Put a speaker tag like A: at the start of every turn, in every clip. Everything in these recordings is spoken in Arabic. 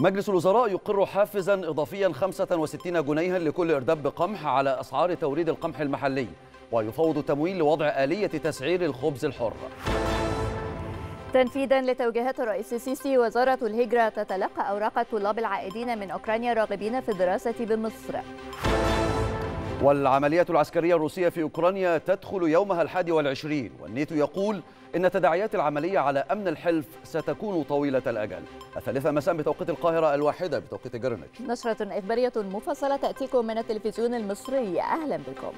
A: مجلس الوزراء يقر حافزا إضافيا 65 جنيها لكل إرداب قمح على أسعار توريد القمح المحلي ويفوض التمويل لوضع آلية تسعير الخبز الحر
B: تنفيذا لتوجيهات الرئيس السيسي وزارة الهجرة تتلقى أوراق الطلاب العائدين من أوكرانيا الراغبين في الدراسة بمصر
A: والعمليات العسكرية الروسية في أوكرانيا تدخل يومها الحادي والعشرين والنيتو يقول إن تداعيات العملية على أمن الحلف ستكون طويلة الأجل الثالثة مساء بتوقيت القاهرة الواحدة بتوقيت جرينتش
B: نشرة إخبارية مفصلة تأتيكم من التلفزيون المصري أهلا بكم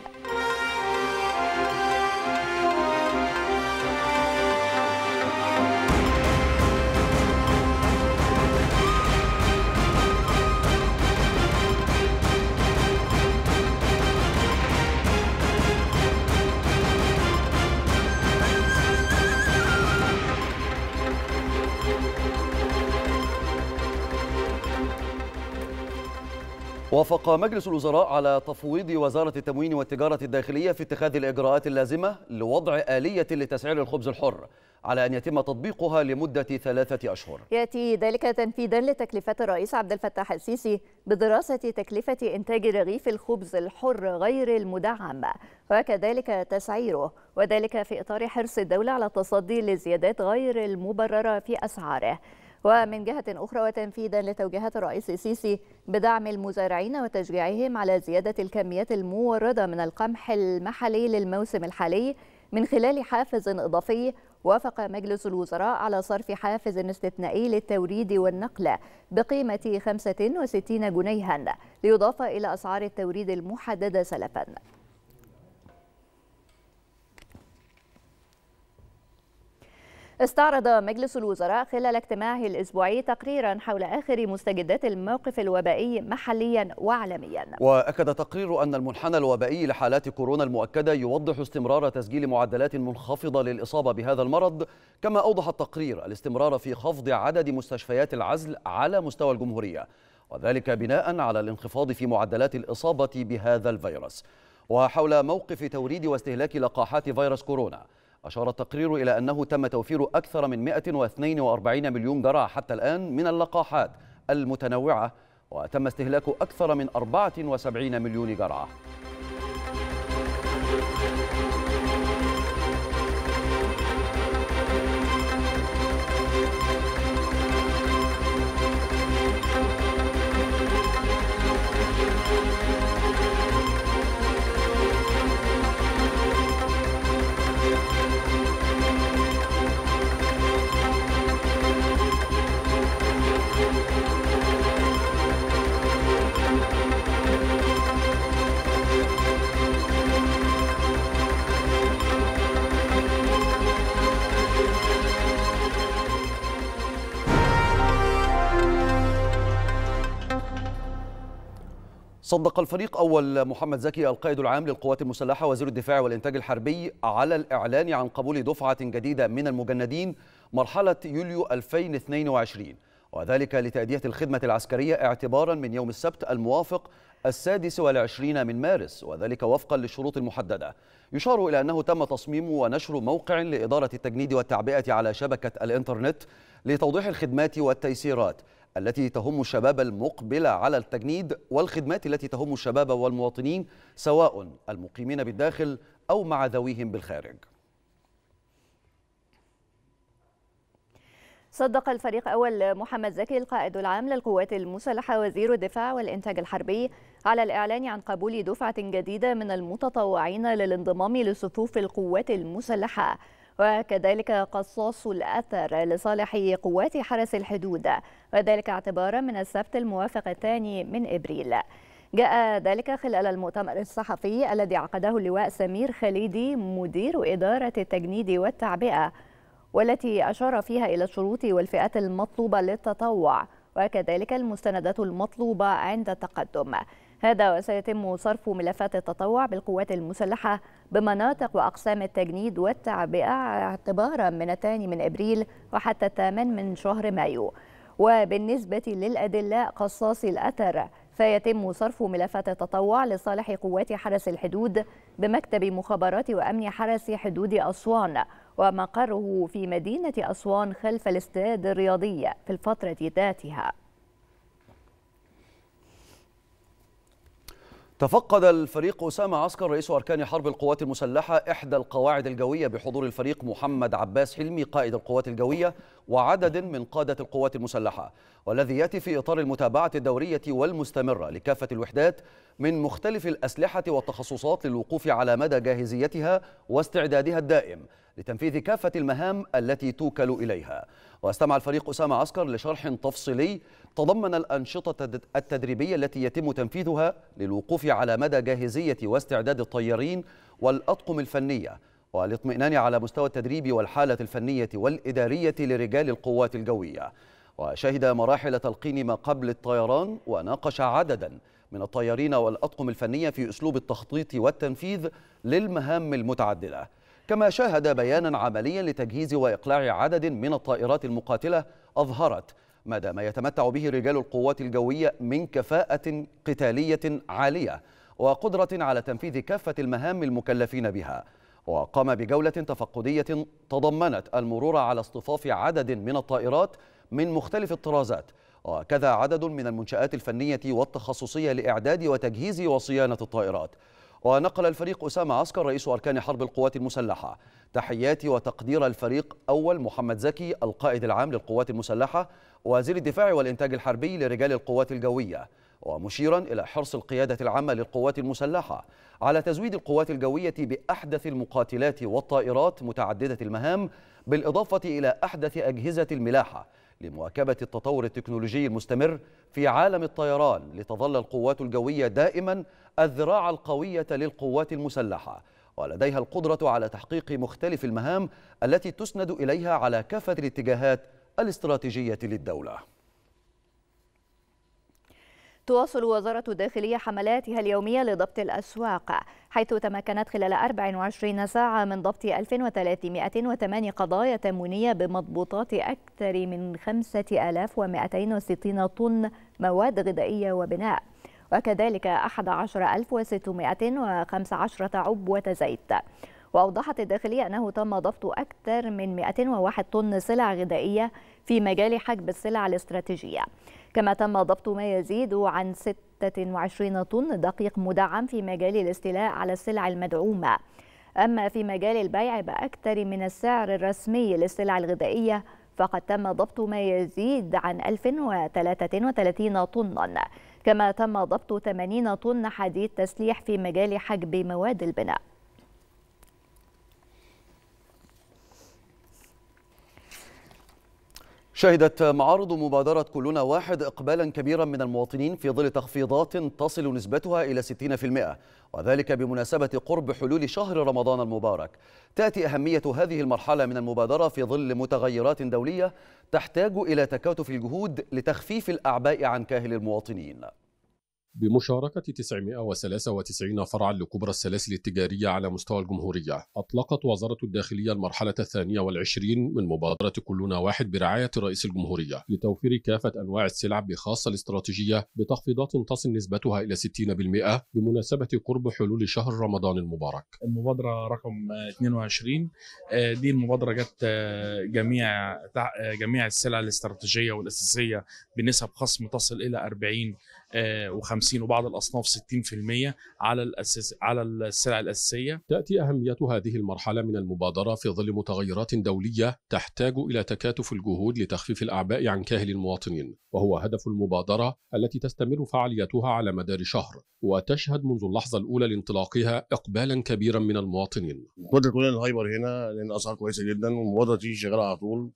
A: وافق مجلس الوزراء على تفويض وزارة التموين والتجارة الداخلية في اتخاذ الإجراءات اللازمة لوضع آلية لتسعير الخبز الحر على أن يتم تطبيقها لمدة ثلاثة أشهر
B: يأتي ذلك تنفيذا لتكلفة الرئيس عبد الفتاح السيسي بدراسة تكلفة إنتاج رغيف الخبز الحر غير المدعم وكذلك تسعيره وذلك في إطار حرص الدولة على التصدي للزيادات غير المبررة في أسعاره ومن جهة أخرى وتنفيذا لتوجيهات الرئيس السيسي بدعم المزارعين وتشجيعهم على زيادة الكميات الموردة من القمح المحلي للموسم الحالي من خلال حافز إضافي وافق مجلس الوزراء على صرف حافز استثنائي للتوريد والنقل بقيمة 65 جنيها ليضاف إلى أسعار التوريد المحددة سلفاً استعرض مجلس الوزراء خلال اجتماعه الأسبوعي تقريرا حول آخر مستجدات الموقف الوبائي محليا وعالميا
A: وأكد تقرير أن المنحنى الوبائي لحالات كورونا المؤكدة يوضح استمرار تسجيل معدلات منخفضة للإصابة بهذا المرض كما أوضح التقرير الاستمرار في خفض عدد مستشفيات العزل على مستوى الجمهورية وذلك بناء على الانخفاض في معدلات الإصابة بهذا الفيروس وحول موقف توريد واستهلاك لقاحات فيروس كورونا أشار التقرير إلى أنه تم توفير أكثر من 142 مليون جرعة حتى الآن من اللقاحات المتنوعة وتم استهلاك أكثر من 74 مليون جرعة صدق الفريق أول محمد زكي القائد العام للقوات المسلحة وزير الدفاع والإنتاج الحربي على الإعلان عن قبول دفعة جديدة من المجندين مرحلة يوليو 2022 وذلك لتأدية الخدمة العسكرية اعتبارا من يوم السبت الموافق السادس والعشرين من مارس وذلك وفقا للشروط المحددة يشار إلى أنه تم تصميم ونشر موقع لإدارة التجنيد والتعبئة على شبكة الإنترنت لتوضيح الخدمات والتيسيرات التي تهم الشباب المقبلة على التجنيد والخدمات التي تهم الشباب والمواطنين سواء المقيمين بالداخل أو مع ذويهم بالخارج
B: صدق الفريق أول محمد زكي القائد العام للقوات المسلحة وزير الدفاع والإنتاج الحربي على الإعلان عن قبول دفعة جديدة من المتطوعين للانضمام لصفوف القوات المسلحة وكذلك قصاص الأثر لصالح قوات حرس الحدود وذلك اعتبارا من السبت الموافق الثاني من إبريل جاء ذلك خلال المؤتمر الصحفي الذي عقده اللواء سمير خليدي مدير إدارة التجنيد والتعبئة والتي أشار فيها إلى الشروط والفئات المطلوبة للتطوع وكذلك المستندات المطلوبة عند التقدم هذا وسيتم صرف ملفات التطوع بالقوات المسلحة بمناطق وأقسام التجنيد والتعبئة اعتبارا من الثاني من أبريل وحتى الثامن من شهر مايو وبالنسبة للأدلة قصاصي الأثر فيتم صرف ملفات التطوع لصالح قوات حرس الحدود بمكتب مخابرات وأمن حرس حدود أسوان ومقره في مدينة أسوان خلف الاستاد الرياضي في الفترة ذاتها
A: تفقد الفريق أسامة عسكر رئيس أركان حرب القوات المسلحة إحدى القواعد الجوية بحضور الفريق محمد عباس حلمي قائد القوات الجوية وعدد من قادة القوات المسلحة والذي يأتي في إطار المتابعة الدورية والمستمرة لكافة الوحدات من مختلف الأسلحة والتخصصات للوقوف على مدى جاهزيتها واستعدادها الدائم لتنفيذ كافة المهام التي توكل إليها واستمع الفريق أسامة عسكر لشرح تفصيلي تضمن الأنشطة التدريبية التي يتم تنفيذها للوقوف على مدى جاهزية واستعداد الطيارين والأطقم الفنية والاطمئنان على مستوى التدريب والحالة الفنية والإدارية لرجال القوات الجوية وشهد مراحل تلقين ما قبل الطيران وناقش عددا من الطيارين والأطقم الفنية في أسلوب التخطيط والتنفيذ للمهام المتعددة كما شاهد بيانا عمليا لتجهيز وإقلاع عدد من الطائرات المقاتلة أظهرت مدى ما يتمتع به رجال القوات الجوية من كفاءة قتالية عالية وقدرة على تنفيذ كافة المهام المكلفين بها وقام بجولة تفقدية تضمنت المرور على اصطفاف عدد من الطائرات من مختلف الطرازات وكذا عدد من المنشآت الفنية والتخصصية لإعداد وتجهيز وصيانة الطائرات ونقل الفريق أسامة عسكر رئيس أركان حرب القوات المسلحة تحياتي وتقدير الفريق أول محمد زكي القائد العام للقوات المسلحة وزير الدفاع والإنتاج الحربي لرجال القوات الجوية ومشيرا إلى حرص القيادة العامة للقوات المسلحة على تزويد القوات الجوية بأحدث المقاتلات والطائرات متعددة المهام بالإضافة إلى أحدث أجهزة الملاحة لمواكبة التطور التكنولوجي المستمر في عالم الطيران لتظل القوات الجوية دائما الذراع القوية للقوات المسلحة ولديها القدرة على تحقيق مختلف المهام التي تسند إليها على كافة الاتجاهات الاستراتيجية للدولة
B: تواصل وزارة الداخلية حملاتها اليومية لضبط الأسواق حيث تمكنت خلال 24 ساعة من ضبط 1308 قضايا تموينية بمضبوطات أكثر من 5260 طن مواد غذائية وبناء وكذلك 11615 عبوة زيت وأوضحت الداخلية أنه تم ضبط أكثر من 201 طن سلع غذائية في مجال حجب السلع الاستراتيجية كما تم ضبط ما يزيد عن 26 طن دقيق مدعم في مجال الاستيلاء على السلع المدعومة أما في مجال البيع بأكثر من السعر الرسمي للسلع الغذائية فقد تم ضبط ما يزيد عن 1033 طنا كما تم ضبط 80 طن حديد تسليح في مجال حجب مواد البناء
A: شهدت معارض مبادرة كلنا واحد إقبالا كبيرا من المواطنين في ظل تخفيضات تصل نسبتها إلى 60% وذلك بمناسبة قرب حلول شهر رمضان المبارك تأتي أهمية هذه المرحلة من المبادرة في ظل متغيرات دولية تحتاج إلى تكاتف الجهود لتخفيف الأعباء عن كاهل المواطنين
C: بمشاركة 993 فرعا لكبرى السلاسل التجارية على مستوى الجمهورية أطلقت وزارة الداخلية المرحلة الثانية والعشرين من مبادرة كلنا واحد برعاية رئيس الجمهورية لتوفير كافة أنواع السلع بخاصة الاستراتيجية بتخفيضات تصل نسبتها إلى 60% بمناسبة قرب حلول شهر رمضان المبارك المبادرة رقم 22 آه، دي المبادرة جت آه، جميع آه، جميع السلع الاستراتيجية والأساسية بنسب خصم تصل إلى 40 آه، و50 وبعض الاصناف 60% على الأساس على السلع الاساسيه. تاتي اهميه هذه المرحله من المبادره في ظل متغيرات دوليه تحتاج الى تكاتف الجهود لتخفيف الاعباء عن كاهل المواطنين، وهو هدف المبادره التي تستمر فعاليتها على مدار شهر، وتشهد منذ اللحظه الاولى لانطلاقها اقبالا كبيرا من المواطنين.
D: قدر كل الهايبر
C: هنا لان اسعار كويسه جدا والمبادره دي شغاله على طول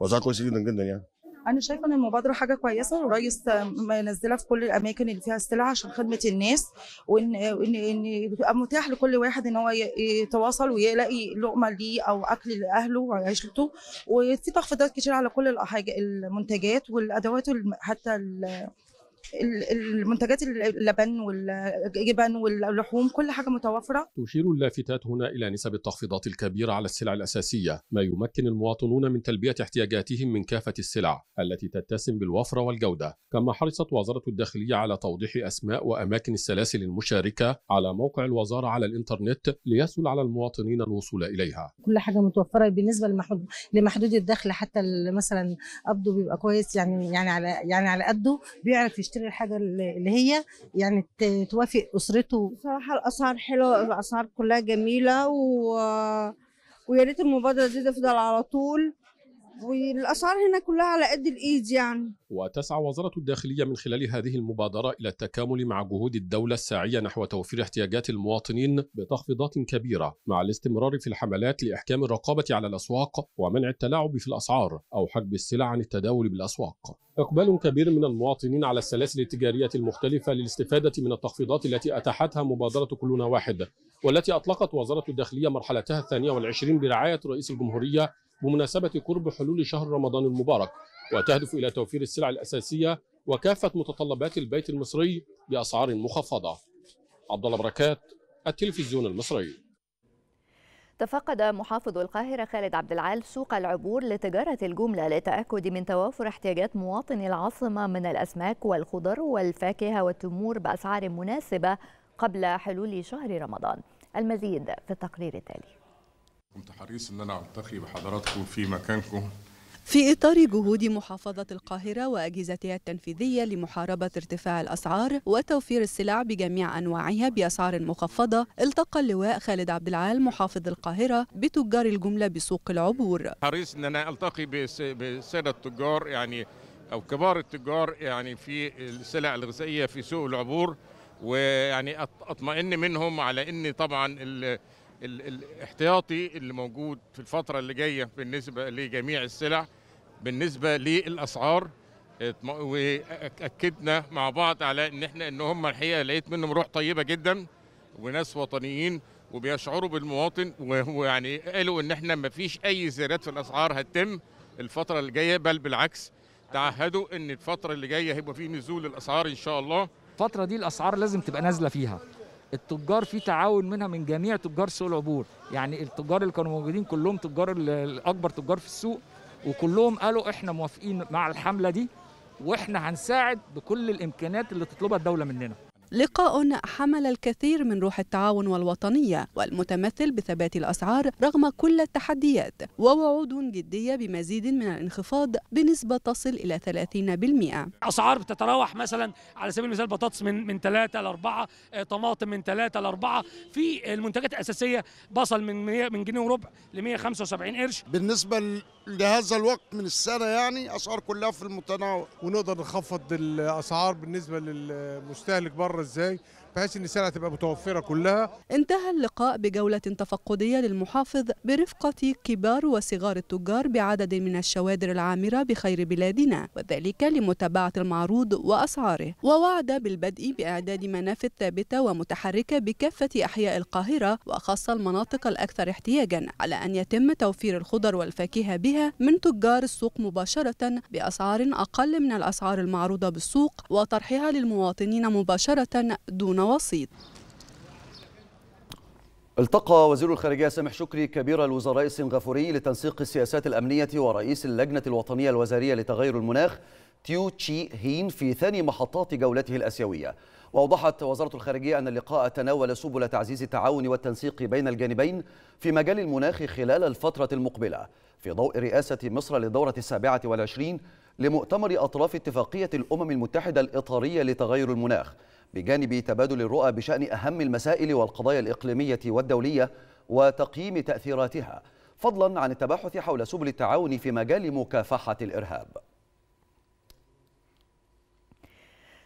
C: واسعار كويسه جدا جدا يعني.
E: انا شايفه ان المبادره حاجه كويسه والريس منزلها في كل الاماكن اللي فيها السلع عشان خدمه الناس وان ان ان يبقى متاح لكل واحد ان هو يتواصل ويلاقي لقمه ليه او اكل لاهله وعيشته وفي تخفيضات كتير على كل الحاجه المنتجات والادوات حتى المنتجات اللبن والجبن واللحوم كل حاجه متوفره
C: تشير اللافتات هنا الى نسب التخفيضات الكبيره على السلع الاساسيه ما يمكن المواطنون من تلبيه احتياجاتهم من كافه السلع التي تتسم بالوفره والجوده كما حرصت وزاره الداخليه على توضيح اسماء واماكن السلاسل المشاركه على موقع الوزاره على الانترنت ليسهل على المواطنين الوصول
D: اليها كل حاجه متوفره بالنسبه لمحدود الدخل حتى مثلا قبضه بيبقى كويس يعني يعني على يعني على قده بيعرف يشتغل يشتري الحاجه اللي هي يعني
F: توافق اسرته بصراحه الاسعار حلوه الاسعار كلها جميله و ويا ريت المبادره دي تفضل على طول والاسعار هنا كلها على قد الايد يعني.
C: وتسعى وزاره الداخليه من خلال هذه المبادره الى التكامل مع جهود الدوله الساعيه نحو توفير احتياجات المواطنين بتخفيضات كبيره مع الاستمرار في الحملات لاحكام الرقابه على الاسواق ومنع التلاعب في الاسعار او حجب السلع عن التداول بالاسواق. اقبال كبير من المواطنين على السلاسل التجاريه المختلفه للاستفاده من التخفيضات التي اتاحتها مبادره كلنا واحد والتي اطلقت وزاره الداخليه مرحلتها الثانيه والعشرين برعايه رئيس الجمهوريه بمناسبة قرب حلول شهر رمضان المبارك وتهدف إلى توفير السلع الأساسية وكافة متطلبات البيت المصري بأسعار مخفضة عبد الله بركات التلفزيون المصري
B: تفقد محافظ القاهرة خالد عبد العال سوق العبور لتجارة الجملة للتأكد من توافر احتياجات مواطني العاصمة من الأسماك والخضر والفاكهة والتمور بأسعار مناسبة قبل حلول شهر رمضان المزيد في التقرير التالي
C: كنت حريص ان انا التقي بحضراتكم في مكانكم
F: في إطار جهود محافظة القاهرة وأجهزتها التنفيذية لمحاربة ارتفاع الأسعار وتوفير السلع بجميع أنواعها بأسعار مخفضة، التقى اللواء خالد عبد العال محافظ القاهرة بتجار الجملة بسوق العبور.
C: حريص إن أنا ألتقي بسادة التجار يعني أو كبار التجار يعني في السلع الغذائية في سوق العبور ويعني أطمئن منهم على إن طبعا الاحتياطي اللي موجود في الفترة اللي جاية بالنسبة لجميع السلع بالنسبة للأسعار واكدنا مع بعض على ان احنا ان هم الحقيقه لقيت منهم روح طيبه جدا وناس وطنيين وبيشعروا بالمواطن ويعني قالوا ان احنا ما فيش اي زيادات في الاسعار هتتم الفتره اللي جايه بل بالعكس تعهدوا ان الفتره اللي جايه هيبقى في نزول الاسعار ان شاء الله الفتره دي الاسعار لازم تبقى نازله فيها التجار في تعاون منها من جميع تجار سوق العبور يعني التجار اللي كانوا موجودين كلهم تجار الاكبر تجار في السوق وكلهم قالوا احنا موافقين مع الحمله دي واحنا هنساعد بكل الامكانيات اللي تطلبها الدوله مننا
F: لقاء حمل الكثير من روح التعاون والوطنية والمتمثل بثبات الأسعار رغم كل التحديات ووعود جدية بمزيد من الانخفاض بنسبة تصل إلى
G: 30% أسعار بتتراوح مثلا على سبيل المثال بطاطس من من 3 ل 4 طماطم من 3 ل 4 في المنتجات الأساسية بصل من من جنيه وربع ل 175 قرش
A: بالنسبة لهذا الوقت من السنه يعني اسعار كلها في
F: المتناول ونقدر نخفض الاسعار بالنسبه للمستهلك بره ازاي
H: بحيث ان السلعه تبقى متوفره كلها
F: انتهى اللقاء بجوله تفقديه للمحافظ برفقه كبار وصغار التجار بعدد من الشوادر العامره بخير بلادنا وذلك لمتابعه المعروض واسعاره ووعد بالبدء باعداد منافذ ثابته ومتحركه بكافه احياء القاهره وخاصه المناطق الاكثر احتياجا على ان يتم توفير الخضر والفاكهه بها من تجار السوق مباشره باسعار اقل من الاسعار المعروضه بالسوق وطرحها للمواطنين مباشره دون
A: والنواصيد التقى وزير الخارجية سامح شكري كبير الوزراء السنغافوري لتنسيق السياسات الأمنية ورئيس اللجنة الوطنية الوزارية لتغير المناخ تيو تشي هين في ثاني محطات جولته الأسيوية وأوضحت وزارة الخارجية أن اللقاء تناول سبل تعزيز التعاون والتنسيق بين الجانبين في مجال المناخ خلال الفترة المقبلة في ضوء رئاسة مصر للدورة السابعة والعشرين لمؤتمر أطراف اتفاقية الأمم المتحدة الإطارية لتغير المناخ بجانب تبادل الرؤى بشأن أهم المسائل والقضايا الإقليمية والدولية وتقييم تأثيراتها فضلا عن التباحث حول سبل التعاون في مجال مكافحة الإرهاب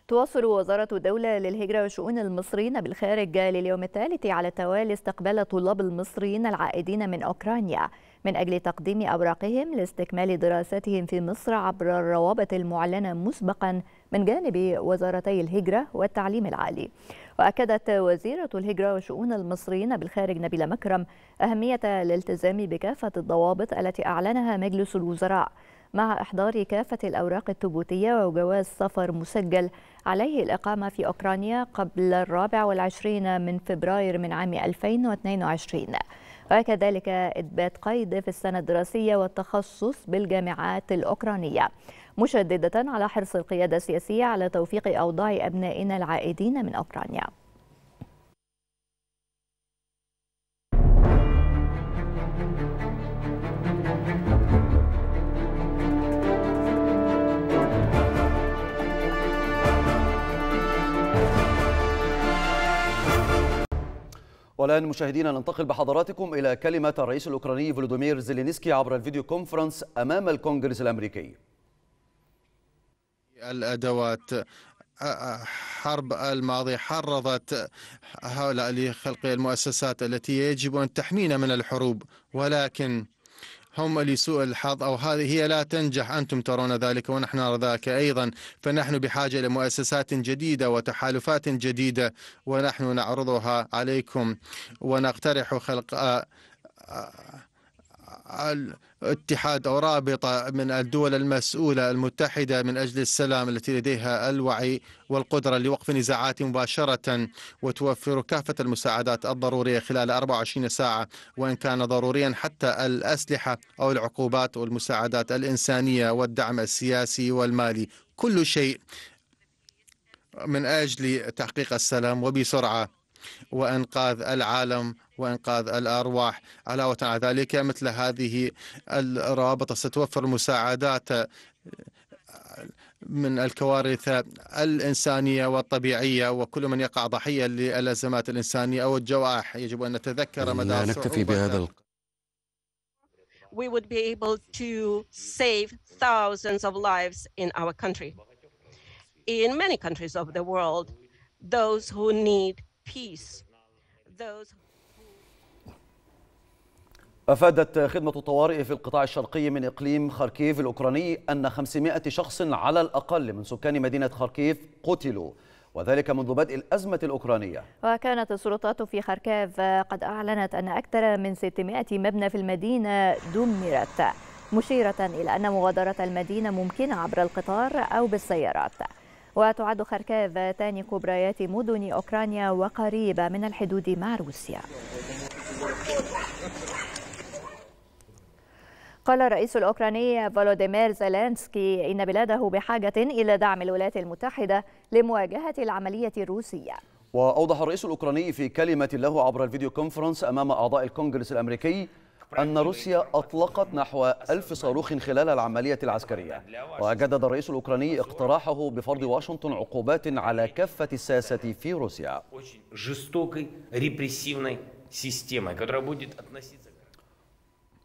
B: تواصل وزارة الدولة للهجرة وشؤون المصريين بالخارج لليوم الثالث على التوالي استقبال طلاب المصريين العائدين من أوكرانيا من أجل تقديم أوراقهم لاستكمال دراستهم في مصر عبر الروابط المعلنة مسبقا من جانب وزارتي الهجرة والتعليم العالي وأكدت وزيرة الهجرة وشؤون المصريين بالخارج نبيلة مكرم أهمية الالتزام بكافة الضوابط التي أعلنها مجلس الوزراء مع إحضار كافة الأوراق الثبوتية وجواز سفر مسجل عليه الإقامة في أوكرانيا قبل الرابع والعشرين من فبراير من عام 2022 وكذلك إثبات قيد في السنة الدراسية والتخصص بالجامعات الأوكرانية مشددة على حرص القيادة السياسية على توفيق أوضاع أبنائنا العائدين من أوكرانيا
A: والآن مشاهدينا ننتقل بحضراتكم إلى كلمة الرئيس الأوكراني فلوديمير زيلينسكي عبر الفيديو كونفرنس أمام الكونغرس الأمريكي
H: الأدوات حرب الماضي حرضت هؤلاء لخلق المؤسسات التي يجب أن تحمينا من الحروب ولكن هم لسوء الحظ أو هذه هي لا تنجح أنتم ترون ذلك ونحن نرى ذلك أيضا فنحن بحاجة لمؤسسات جديدة وتحالفات جديدة ونحن نعرضها عليكم ونقترح خلق اتحاد أو رابطة من الدول المسؤولة المتحدة من أجل السلام التي لديها الوعي والقدرة لوقف النزاعات مباشرة وتوفر كافة المساعدات الضرورية خلال 24 ساعة وإن كان ضروريا حتى الأسلحة أو العقوبات والمساعدات الإنسانية والدعم السياسي والمالي كل شيء من أجل تحقيق السلام وبسرعة وإنقاذ العالم وإنقاذ الأرواح علاوة على ذلك مثل هذه الرابطة ستوفر مساعدات من الكوارث الإنسانية والطبيعية وكل من يقع ضحية للأزمات الإنسانية أو الجوائح يجب أن نتذكر مدى نكتفي
G: بهذا الق...
D: We would be able to save thousands of lives in our country. In many countries of the world, those who need peace those
A: أفادت خدمة الطوارئ في القطاع الشرقي من إقليم خاركيف الأوكراني أن 500 شخص على الأقل من سكان مدينة خاركيف قتلوا وذلك منذ بدء الأزمة الأوكرانية
B: وكانت السلطات في خاركيف قد أعلنت أن أكثر من 600 مبنى في المدينة دمرت مشيرة إلى أن مغادرة المدينة ممكنة عبر القطار أو بالسيارات وتعد خركاف ثاني كبريات مدن أوكرانيا وقريبة من الحدود مع روسيا قال الرئيس الأوكراني فولوديمير زيلانسكي إن بلاده بحاجة إلى دعم الولايات المتحدة لمواجهة العملية الروسية
A: وأوضح الرئيس الأوكراني في كلمة له عبر الفيديو كونفرنس أمام أعضاء الكونغرس الأمريكي أن روسيا أطلقت نحو ألف صاروخ خلال العملية العسكرية وجدد الرئيس الأوكراني اقتراحه بفرض واشنطن عقوبات على كافة الساسة في روسيا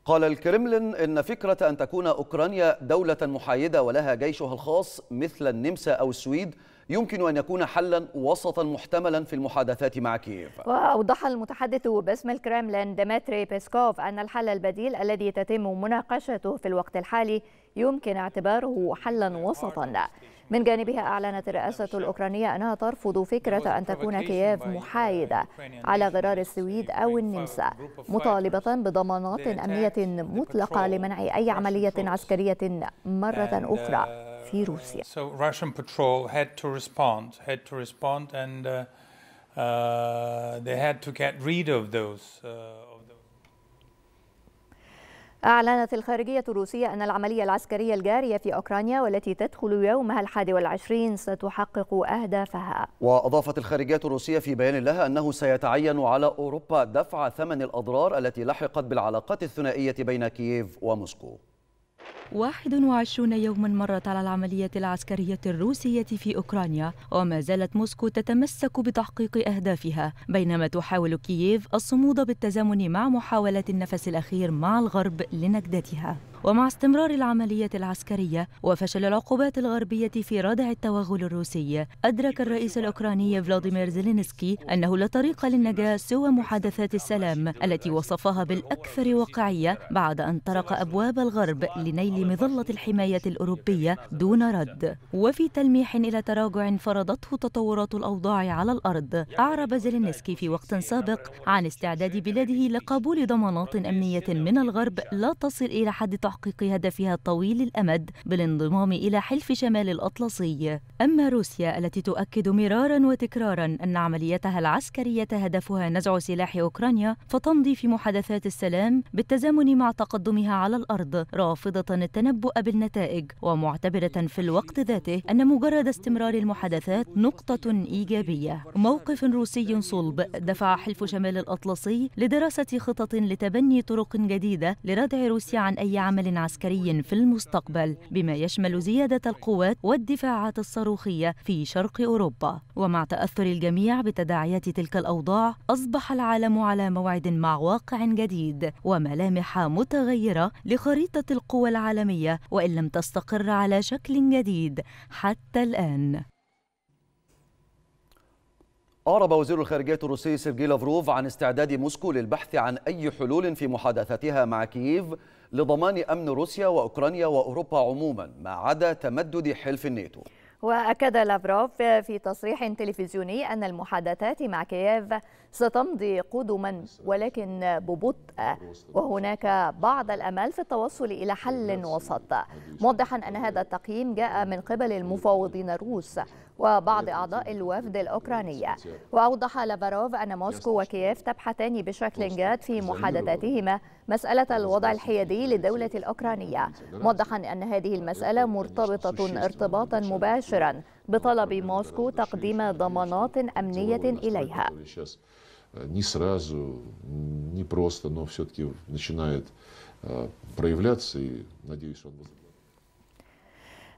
A: قال الكرملين إن فكرة أن تكون أوكرانيا دولة محايدة ولها جيشها الخاص مثل النمسا أو السويد يمكن أن يكون حلا وسطا محتملا في المحادثات مع كييف
B: وأوضح المتحدث باسم الكرملين ديمتري بيسكوف أن الحل البديل الذي تتم مناقشته في الوقت الحالي يمكن اعتباره حلا وسطا من جانبها أعلنت الرئاسة الأوكرانية أنها ترفض فكرة أن تكون كييف محايدة على غرار السويد أو النمسا مطالبة بضمانات أمنية مطلقة لمنع أي عملية عسكرية مرة أخرى
H: في روسيا. So Russian patrol had to respond, had to respond and uh, uh, they had to get rid uh, of those.
B: أعلنت الخارجية الروسية أن العملية العسكرية الجارية في أوكرانيا والتي تدخل يومها الحادي والعشرين ستحقق أهدافها
A: وأضافت الخارجية الروسية في بيان لها أنه سيتعين على أوروبا دفع ثمن الأضرار التي لحقت بالعلاقات الثنائية بين كييف وموسكو
E: 21 يوما مرت على العملية العسكرية الروسية في أوكرانيا وما زالت موسكو تتمسك بتحقيق أهدافها بينما تحاول كييف الصمود بالتزامن مع محاولة النفس الأخير مع الغرب لنجدتها ومع استمرار العملية العسكرية وفشل العقوبات الغربية في ردع التوغل الروسي أدرك الرئيس الأوكراني فلاديمير زيلينسكي أنه لا طريق للنجاة سوى محادثات السلام التي وصفها بالأكثر واقعية بعد أن طرق أبواب الغرب لنيل مظلة الحماية الأوروبية دون رد وفي تلميح إلى تراجع فرضته تطورات الأوضاع على الأرض أعرب زيلينسكي في وقت سابق عن استعداد بلاده لقبول ضمانات أمنية من الغرب لا تصل إلى حد تحقيق هدفها الطويل الأمد بالانضمام إلى حلف شمال الأطلسي أما روسيا التي تؤكد مرارا وتكرارا أن عمليتها العسكرية هدفها نزع سلاح أوكرانيا فتمضي في محادثات السلام بالتزامن مع تقدمها على الأرض رافضة التنبؤ بالنتائج ومعتبرة في الوقت ذاته أن مجرد استمرار المحادثات نقطة إيجابية موقف روسي صلب دفع حلف شمال الأطلسي لدراسة خطط لتبني طرق جديدة لردع روسيا عن أي عمل عسكري في المستقبل بما يشمل زيادة القوات والدفاعات الصاروخية في شرق أوروبا ومع تأثر الجميع بتداعيات تلك الأوضاع أصبح العالم على موعد مع واقع جديد وملامح متغيرة لخريطة القوى العالمية العالمية وإن لم تستقر على شكل جديد حتى الآن
A: أعرب وزير الخارجية الروسي سيرجي لافروف عن استعداد موسكو للبحث عن أي حلول في محادثاتها مع كييف لضمان أمن روسيا وأوكرانيا وأوروبا عموما ما عدا تمدد حلف الناتو
B: وأكد لافروف في تصريح تلفزيوني أن المحادثات مع كييف ستمضي قدما ولكن ببطء وهناك بعض الأمل في التوصل إلى حل وسط موضحا أن هذا التقييم جاء من قبل المفاوضين الروس وبعض أعضاء الوفد الأوكرانية وأوضح لافاروف أن موسكو وكييف تبحثان بشكل جاد في محادثاتهما مسألة الوضع الحيادي للدولة الأوكرانية موضحا أن هذه المسألة مرتبطة ارتباطا مباشرا بطلب موسكو تقديم ضمانات أمنية إليها
C: не сразу, не просто, но все-таки начинает э, проявляться, и надеюсь, он...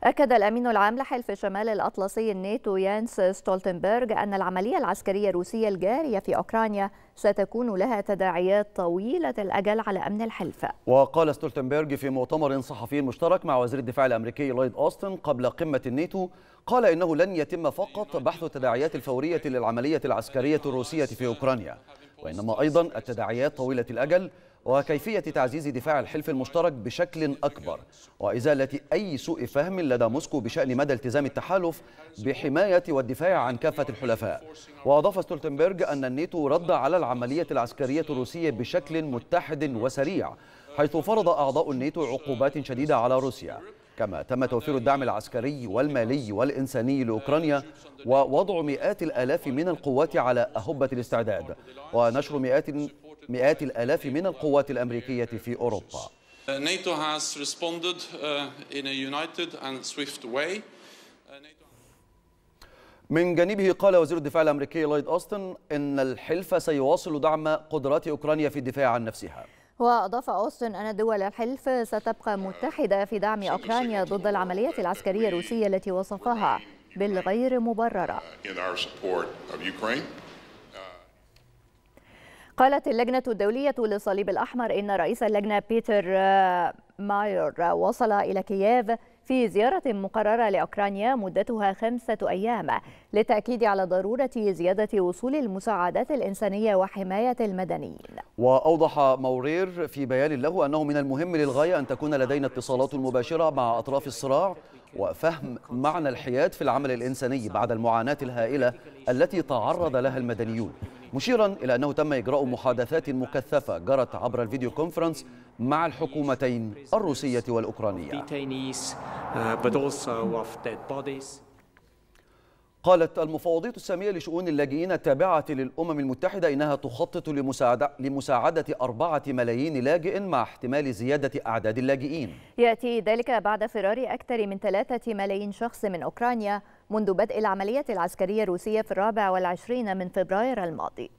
B: أكد الأمين العام لحلف شمال الأطلسي الناتو يانس ستولتنبرغ أن العملية العسكرية الروسية الجارية في أوكرانيا ستكون لها تداعيات طويلة الأجل على أمن الحلف
A: وقال ستولتنبرغ في مؤتمر صحفي مشترك مع وزير الدفاع الأمريكي لويد أوستن قبل قمة الناتو قال إنه لن يتم فقط بحث التداعيات الفورية للعملية العسكرية الروسية في أوكرانيا وإنما أيضا التداعيات طويلة الأجل وكيفية تعزيز دفاع الحلف المشترك بشكل أكبر وإزالة أي سوء فهم لدى موسكو بشأن مدى التزام التحالف بحماية والدفاع عن كافة الحلفاء وأضاف ستولتنبرغ أن الناتو رد على العملية العسكرية الروسية بشكل متحد وسريع حيث فرض أعضاء الناتو عقوبات شديدة على روسيا كما تم توفير الدعم العسكري والمالي والإنساني لأوكرانيا ووضع مئات الآلاف من القوات على أهبة الاستعداد ونشر مئات مئات الآلاف من القوات الأمريكية في أوروبا uh, uh, من جانبه قال وزير الدفاع الأمريكي لويد أوستن إن الحلف سيواصل دعم قدرات أوكرانيا في الدفاع عن نفسها
B: وأضاف أوستن أن دول الحلف ستبقى متحدة في دعم أوكرانيا ضد العمليات العسكرية الروسية التي وصفها بالغير مبررة uh, قالت اللجنة الدولية للصليب الأحمر إن رئيس اللجنة بيتر آه، ماير آه، وصل إلى كييف في زيارة مقررة لأوكرانيا مدتها خمسة أيام للتأكيد على ضرورة زيادة وصول المساعدات الإنسانية وحماية المدنيين
A: وأوضح مورير في بيان له أنه من المهم للغاية أن تكون لدينا اتصالات مباشرة مع أطراف الصراع وفهم معنى الحياد في العمل الإنساني بعد المعاناة الهائلة التي تعرض لها المدنيون مشيرا إلى أنه تم إجراء محادثات مكثفة جرت عبر الفيديو كونفرنس مع الحكومتين الروسية والأوكرانية قالت المفوضية السامية لشؤون اللاجئين التابعة للأمم المتحدة إنها تخطط لمساعدة, لمساعدة أربعة ملايين لاجئ مع احتمال زيادة أعداد اللاجئين
B: يأتي ذلك بعد فرار أكثر من ثلاثة ملايين شخص من أوكرانيا منذ بدء العملية العسكرية الروسية في الرابع والعشرين من فبراير الماضي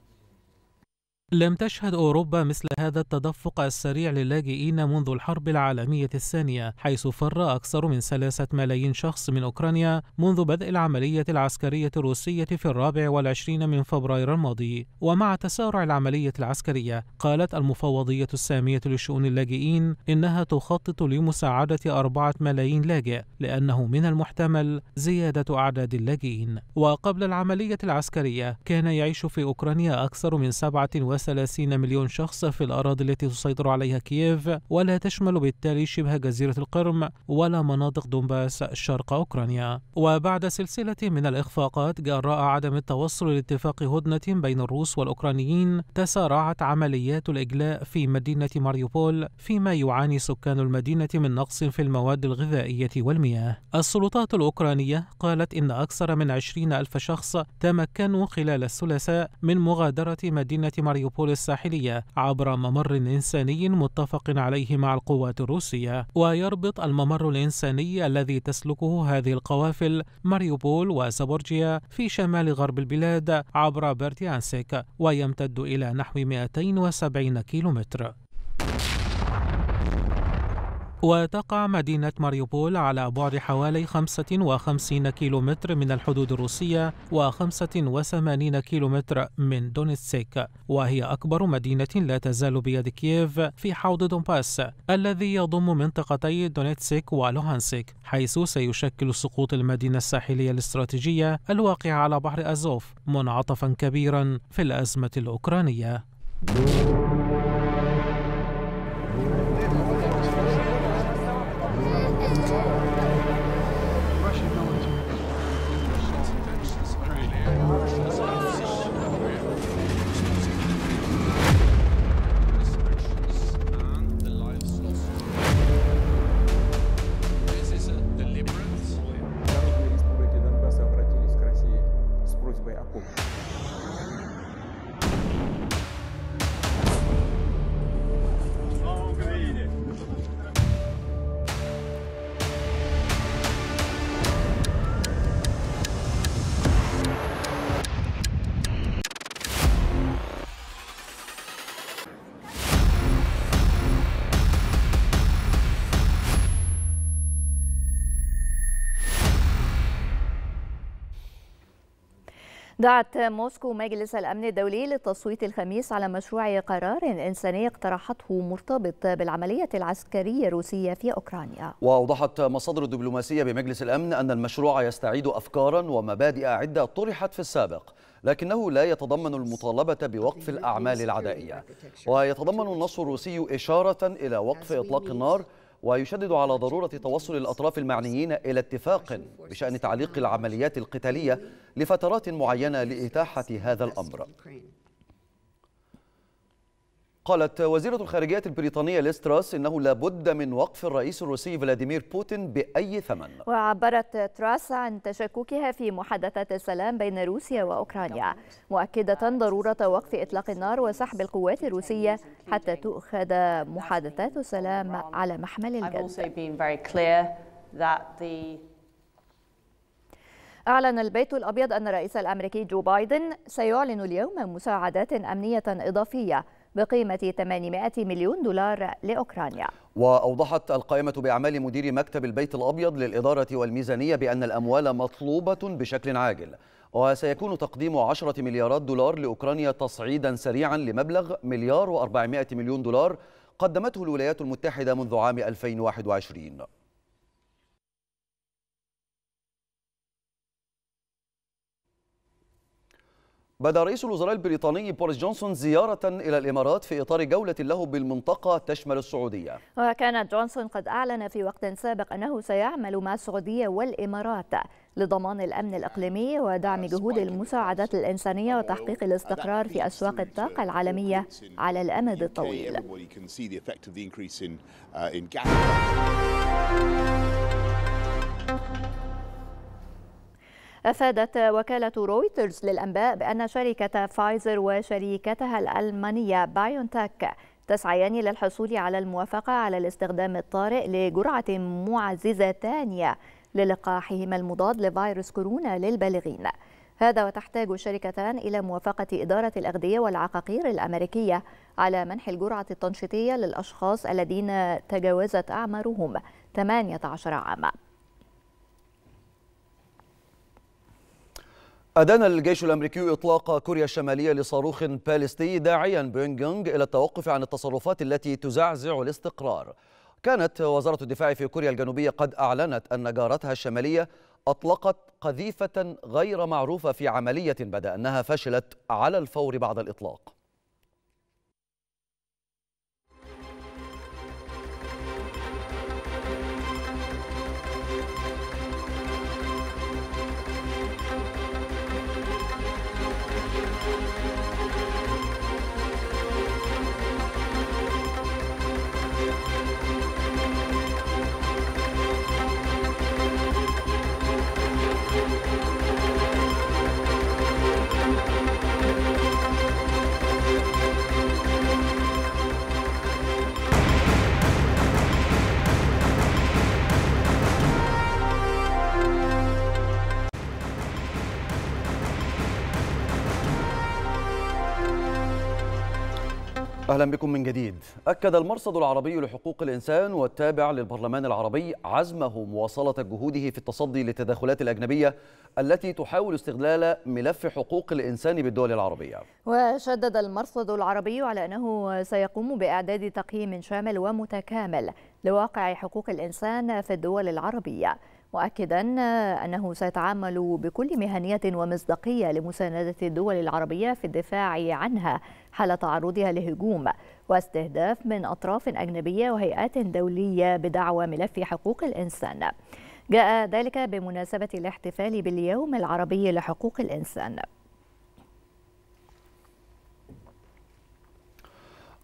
G: لم تشهد أوروبا مثل هذا التدفق السريع للاجئين منذ الحرب العالمية الثانية حيث فر أكثر من ثلاثة ملايين شخص من أوكرانيا منذ بدء العملية العسكرية الروسية في الرابع والعشرين من فبراير الماضي ومع تسارع العملية العسكرية قالت المفوضية السامية لشؤون اللاجئين إنها تخطط لمساعدة أربعة ملايين لاجئ لأنه من المحتمل زيادة أعداد اللاجئين وقبل العملية العسكرية كان يعيش في أوكرانيا أكثر من سبعة 30 مليون شخص في الأراضي التي تسيطر عليها كييف ولا تشمل بالتالي شبه جزيرة القرم ولا مناطق دونباس شرق أوكرانيا وبعد سلسلة من الإخفاقات جراء عدم التوصل لاتفاق هدنة بين الروس والأوكرانيين تسارعت عمليات الإجلاء في مدينة ماريوبول فيما يعاني سكان المدينة من نقص في المواد الغذائية والمياه السلطات الأوكرانية قالت إن أكثر من 20 ألف شخص تمكنوا خلال الثلاثاء من مغادرة مدينة ماريوبول ماريوبول الساحلية عبر ممر إنساني متفق عليه مع القوات الروسية ويربط الممر الإنساني الذي تسلكه هذه القوافل ماريوبول وسبورجيا في شمال غرب البلاد عبر بيرتيانسك ويمتد إلى نحو 270 كيلومتر وتقع مدينة ماريوبول على بعد حوالي 55 كيلومتر من الحدود الروسية و85 كيلومتر من دونيتسك وهي أكبر مدينة لا تزال بيد كييف في حوض دونباس الذي يضم منطقتي دونيتسك ولوهانسك حيث سيشكل سقوط المدينة الساحلية الاستراتيجية الواقعة على بحر أزوف منعطفا كبيرا في الأزمة الأوكرانية.
B: دعت موسكو مجلس الأمن الدولي للتصويت الخميس على مشروع قرار إنساني اقترحته مرتبط بالعملية العسكرية الروسية في أوكرانيا
A: وأوضحت مصادر دبلوماسية بمجلس الأمن أن المشروع يستعيد أفكارا ومبادئ عدة طرحت في السابق لكنه لا يتضمن المطالبة بوقف الأعمال العدائية ويتضمن النص الروسي إشارة إلى وقف إطلاق النار ويشدد على ضرورة توصل الأطراف المعنيين إلى اتفاق بشأن تعليق العمليات القتالية لفترات معينة لإتاحة هذا الأمر قالت وزيرة الخارجية البريطانية ليستراس إنه لابد من وقف الرئيس الروسي فلاديمير بوتين بأي ثمن
B: وعبرت تراس عن تشككها في محادثات السلام بين روسيا وأوكرانيا مؤكدة ضرورة وقف إطلاق النار وسحب القوات الروسية حتى تؤخذ محادثات السلام على محمل الجد أعلن البيت الأبيض أن الرئيس الأمريكي جو بايدن سيعلن اليوم مساعدات أمنية إضافية بقيمة 800 مليون دولار لأوكرانيا
A: وأوضحت القائمة بأعمال مدير مكتب البيت الأبيض للإدارة والميزانية بأن الأموال مطلوبة بشكل عاجل وسيكون تقديم 10 مليارات دولار لأوكرانيا تصعيدا سريعا لمبلغ مليار و400 مليون دولار قدمته الولايات المتحدة منذ عام 2021 بدأ رئيس الوزراء البريطاني بوريس جونسون زيارة إلى الإمارات في إطار جولة له بالمنطقة تشمل السعودية
B: وكان جونسون قد أعلن في وقت سابق أنه سيعمل مع السعودية والإمارات لضمان الأمن الإقليمي ودعم جهود المساعدات الإنسانية وتحقيق الاستقرار في أسواق الطاقة العالمية على الأمد الطويل أفادت وكالة رويترز للأنباء بأن شركة فايزر وشريكتها الألمانية بايونتك تسعيان للحصول على الموافقة على الاستخدام الطارئ لجرعة معززة ثانية للقاحهما المضاد لفيروس كورونا للبالغين هذا وتحتاج الشركتان إلى موافقة إدارة الأغذية والعقاقير الأمريكية على منح الجرعة التنشيطية للأشخاص الذين تجاوزت أعمارهم 18 عاماً
A: أدان الجيش الأمريكي إطلاق كوريا الشمالية لصاروخ باليستي داعيا بيونغ إلى التوقف عن التصرفات التي تزعزع الاستقرار كانت وزارة الدفاع في كوريا الجنوبية قد أعلنت أن جارتها الشمالية أطلقت قذيفة غير معروفة في عملية بدأ أنها فشلت على الفور بعد الإطلاق أهلا بكم من جديد أكد المرصد العربي لحقوق الإنسان والتابع للبرلمان العربي عزمه مواصلة جهوده في التصدي للتدخلات الأجنبية التي تحاول استغلال ملف حقوق الإنسان بالدول العربية
B: وشدد المرصد العربي على أنه سيقوم بإعداد تقييم شامل ومتكامل لواقع حقوق الإنسان في الدول العربية مؤكدا أنه سيتعامل بكل مهنية ومصداقية لمساندة الدول العربية في الدفاع عنها حال تعرضها لهجوم واستهداف من أطراف أجنبية وهيئات دولية بدعوى ملف حقوق الإنسان جاء ذلك بمناسبة الاحتفال باليوم العربي لحقوق الإنسان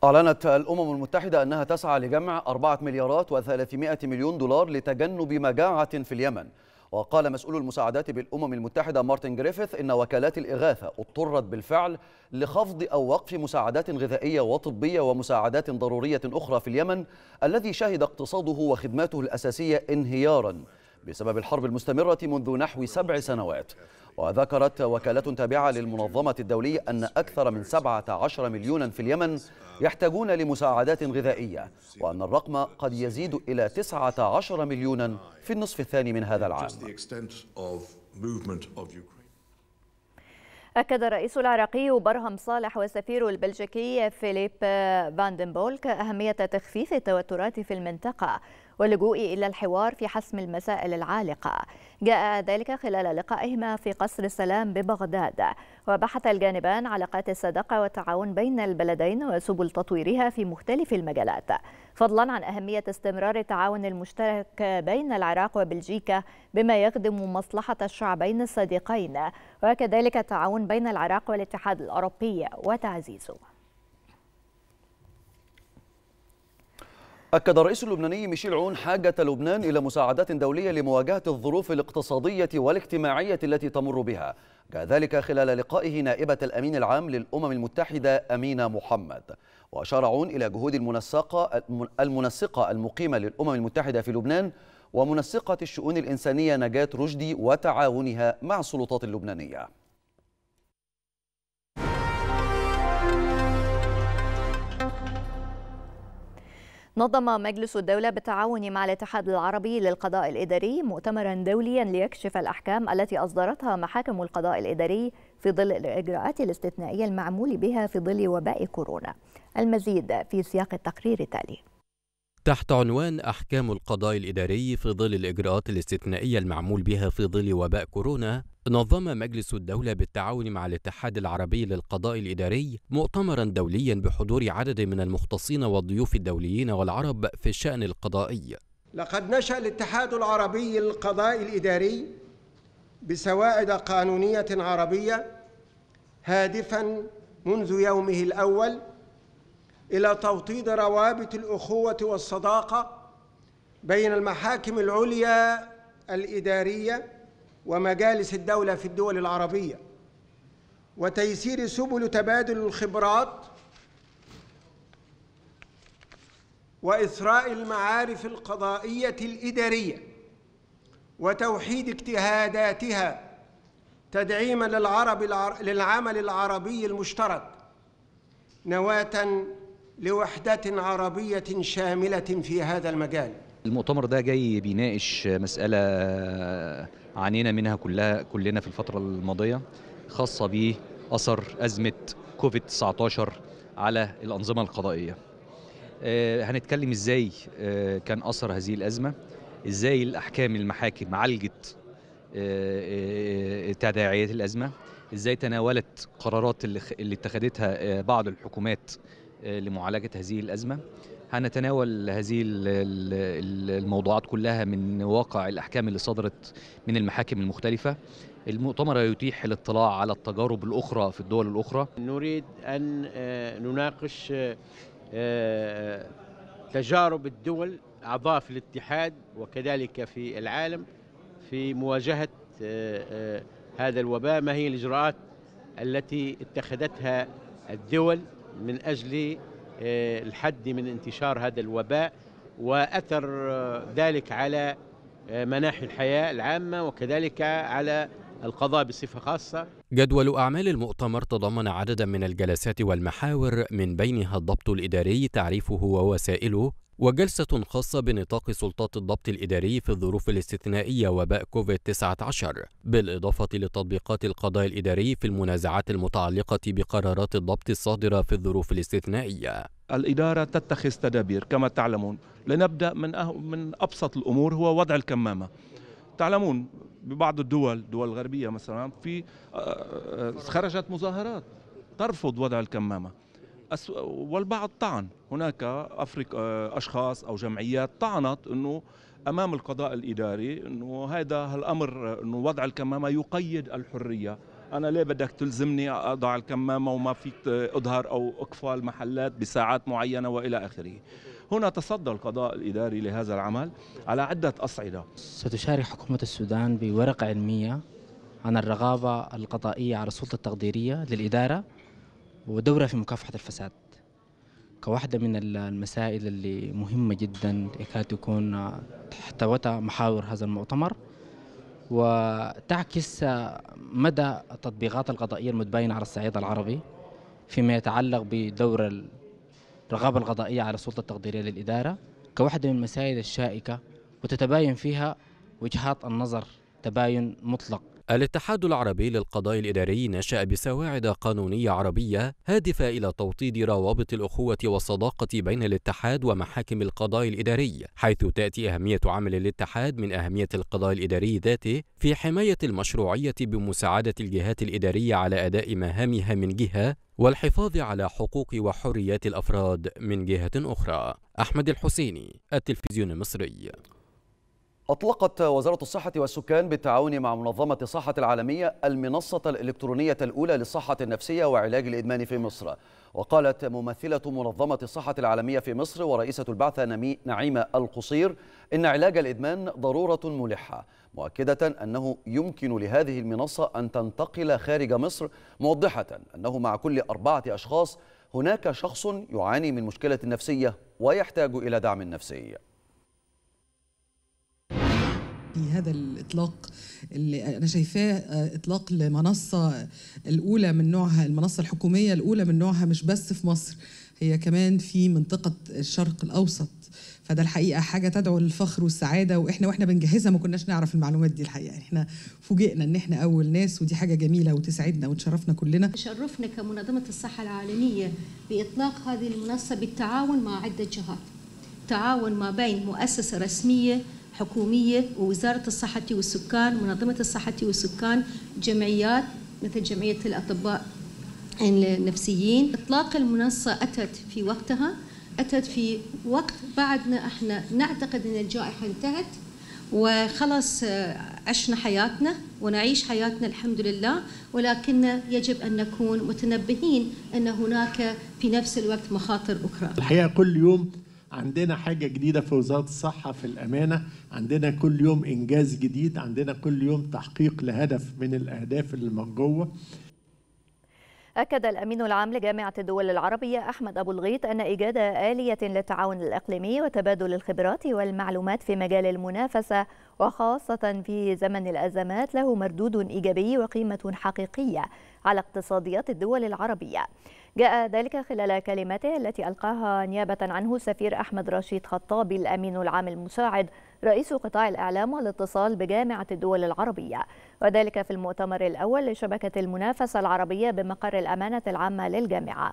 A: أعلنت الأمم المتحدة أنها تسعى لجمع 4 مليارات و300 مليون دولار لتجنب مجاعة في اليمن وقال مسؤول المساعدات بالأمم المتحدة مارتن جريفيث إن وكالات الإغاثة اضطرت بالفعل لخفض أو وقف مساعدات غذائية وطبية ومساعدات ضرورية أخرى في اليمن الذي شهد اقتصاده وخدماته الأساسية انهياراً بسبب الحرب المستمرة منذ نحو سبع سنوات وذكرت وكالة تابعة للمنظمة الدولية أن أكثر من 17 مليونا في اليمن يحتاجون لمساعدات غذائية وأن الرقم قد يزيد إلى 19 مليونا في النصف الثاني من هذا العام
B: أكد الرئيس العراقي برهم صالح والسفير البلجيكي فيليب فاندنبولك أهمية تخفيف التوترات في المنطقة واللجوء إلى الحوار في حسم المسائل العالقة جاء ذلك خلال لقائهما في قصر السلام ببغداد وبحث الجانبان علاقات الصداقة والتعاون بين البلدين وسبل تطويرها في مختلف المجالات فضلا عن أهمية استمرار التعاون المشترك بين العراق وبلجيكا بما يخدم مصلحة الشعبين الصديقين وكذلك التعاون بين العراق والاتحاد الأوروبي وتعزيزه
A: أكد الرئيس اللبناني ميشيل عون حاجة لبنان إلى مساعدات دولية لمواجهة الظروف الاقتصادية والاجتماعية التي تمر بها كذلك خلال لقائه نائبة الأمين العام للأمم المتحدة أمينة محمد وأشار عون إلى جهود المنسقة, المنسقة المقيمة للأمم المتحدة في لبنان ومنسقة الشؤون الإنسانية نجاة رشدي وتعاونها مع السلطات اللبنانية نظم
B: مجلس الدولة بالتعاون مع الاتحاد العربي للقضاء الإداري مؤتمرا دوليا ليكشف الأحكام التي أصدرتها محاكم القضاء الإداري في ظل الإجراءات الاستثنائية المعمول بها في ظل وباء كورونا المزيد في سياق التقرير التالي
I: تحت عنوان أحكام القضاء الإداري في ظل الإجراءات الاستثنائية المعمول بها في ظل وباء كورونا نظم مجلس الدولة بالتعاون مع الاتحاد العربي للقضاء الإداري مؤتمرا دوليا بحضور عدد من المختصين والضيوف الدوليين والعرب في الشأن القضائي
A: لقد نشأ الاتحاد العربي للقضاء الإداري بسواعد قانونية عربية هادفا منذ يومه الأول الى توطيد روابط الاخوه
I: والصداقه بين المحاكم العليا الاداريه
H: ومجالس الدوله في الدول العربيه وتيسير سبل تبادل الخبرات واثراء
A: المعارف القضائيه الاداريه وتوحيد اجتهاداتها تدعيما للعرب للعمل العربي المشترك نواه لوحدة عربية شاملة
H: في هذا المجال
I: المؤتمر ده جاي بيناقش مسألة عانينا منها كلها كلنا في الفترة الماضية خاصة بأثر أزمة كوفيد 19 على الأنظمة القضائية آه، هنتكلم إزاي آه، كان أثر هذه الأزمة إزاي الأحكام المحاكم عالجت آه، تداعيات الأزمة إزاي تناولت قرارات اللي اتخذتها بعض الحكومات لمعالجة هذه الأزمة هنتناول هذه الموضوعات كلها من واقع الأحكام اللي صدرت من المحاكم المختلفة المؤتمر يتيح الاطلاع على التجارب الأخرى في الدول الأخرى
G: نريد أن آه، نناقش آه، آه، تجارب الدول أعضاء في الاتحاد وكذلك في العالم في مواجهة هذا الوباء ما هي الإجراءات التي اتخذتها الدول من أجل آه، الحد من انتشار هذا الوباء وأثر آه، ذلك على آه، مناحي الحياة العامة وكذلك على القضاء بصفة خاصة
I: جدول أعمال المؤتمر تضمن عددا من الجلسات والمحاور من بينها الضبط الإداري تعريفه ووسائله وجلسة خاصة بنطاق سلطات الضبط الإداري في الظروف الاستثنائية وباء كوفيد-19 بالإضافة لتطبيقات القضاء الإداري في المنازعات المتعلقة بقرارات الضبط الصادرة في الظروف الاستثنائية
C: الإدارة تتخذ تدابير كما تعلمون لنبدأ من, أه- من أبسط الأمور هو وضع الكمامة تعلمون ببعض الدول الدول الغربيه مثلا في آه، آه، خرجت مظاهرات ترفض وضع الكمامه والبعض طعن هناك افريق آه، اشخاص او جمعيات طعنت انه امام القضاء الاداري انه هذا الامر انه وضع الكمامه يقيد الحريه انا ليه بدك تلزمني اضع الكمامه وما فيك اظهر او اقفال محلات بساعات معينه والى اخره هنا تصدى القضاء الإداري لهذا العمل على عدة أصعدة
I: ستشارك حكومة السودان بورقة علمية عن الرغابة القضائية على السلطة التقديرية للإدارة ودورها في مكافحة الفساد كواحدة من المسائل اللي مهمة جدا يكاد تكون تحتوتها محاور هذا المؤتمر وتعكس مدى التطبيقات القضائية المتباينة على الصعيد العربي فيما يتعلق بدور الرقابة القضائية على السلطة التقديرية للإدارة كواحدة من المسائل الشائكة وتتباين فيها وجهات النظر تباين مطلق الاتحاد العربي للقضاء الإداري نشأ بسواعد قانونية عربية هادفة إلى توطيد روابط الأخوة والصداقة بين الاتحاد ومحاكم القضاء الإداري، حيث تأتي أهمية عمل الاتحاد من أهمية القضاء الإداري ذاته في حماية المشروعية بمساعدة الجهات الإدارية على أداء مهامها من جهة، والحفاظ على حقوق وحريات الأفراد من جهة أخرى أحمد الحسيني التلفزيون المصري
A: أطلقت وزارة الصحة والسكان بالتعاون مع منظمة الصحة العالمية المنصة الإلكترونية الأولى للصحة النفسية وعلاج الإدمان في مصر وقالت ممثلة منظمة الصحة العالمية في مصر ورئيسة البعثة نعيمة القصير إن علاج الإدمان ضرورة ملحة مؤكدة أنه يمكن لهذه المنصة أن تنتقل خارج مصر موضحة أنه مع كل أربعة أشخاص هناك شخص يعاني من مشكلة نفسية ويحتاج إلى دعم نفسي
F: بهذا الإطلاق اللي أنا شايفاه آه، إطلاق لمنصة الأولى من نوعها المنصة الحكومية الأولى من نوعها مش بس في مصر هي كمان في منطقة الشرق الأوسط فده الحقيقة حاجة تدعو للفخر والسعادة وإحنا وإحنا بنجهزها ما كناش نعرف المعلومات دي الحقيقة يعني إحنا فوجئنا إن إحنا أول ناس ودي حاجة جميلة وتسعدنا وتشرفنا كلنا
E: تشرفنا كمنظمة الصحة العالمية بإطلاق هذه المنصة بالتعاون مع عدة جهات تعاون ما بين مؤسسة رسمية حكوميه ووزاره الصحه والسكان منظمه الصحه والسكان جمعيات مثل جمعيه الاطباء النفسيين اطلاق المنصه اتت في وقتها اتت في وقت بعدنا احنا نعتقد ان الجائحه انتهت وخلص آه، عشنا حياتنا ونعيش حياتنا الحمد لله ولكن يجب ان نكون متنبهين ان هناك في نفس الوقت مخاطر اخرى.
H: الحقيقه كل يوم عندنا حاجه جديده في وزاره الصحه في الامانه عندنا كل يوم انجاز جديد عندنا كل يوم تحقيق لهدف من الاهداف اللي من جوه
B: أكد الأمين العام لجامعة الدول العربية أحمد أبو الغيط أن إيجاد آلية للتعاون الإقليمي وتبادل الخبرات والمعلومات في مجال المنافسة وخاصة في زمن الأزمات له مردود إيجابي وقيمة حقيقية على اقتصاديات الدول العربية جاء ذلك خلال كلمته التي ألقاها نيابة عنه سفير أحمد رشيد خطابي الأمين العام المساعد رئيس قطاع الإعلام والاتصال بجامعة الدول العربية وذلك في المؤتمر الأول لشبكة المنافسة العربية بمقر الأمانة العامة للجامعة